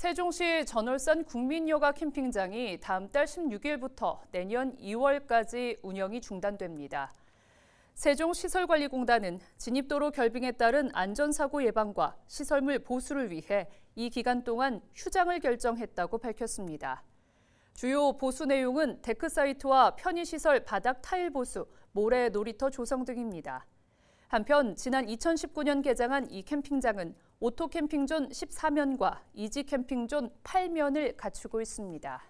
세종시 전월산 국민여가 캠핑장이 다음 달 16일부터 내년 2월까지 운영이 중단됩니다. 세종시설관리공단은 진입도로 결빙에 따른 안전사고 예방과 시설물 보수를 위해 이 기간 동안 휴장을 결정했다고 밝혔습니다. 주요 보수 내용은 데크 사이트와 편의시설 바닥 타일 보수, 모래 놀이터 조성 등입니다. 한편 지난 2019년 개장한 이 캠핑장은 오토 캠핑존 14면과 이지 캠핑존 8면을 갖추고 있습니다.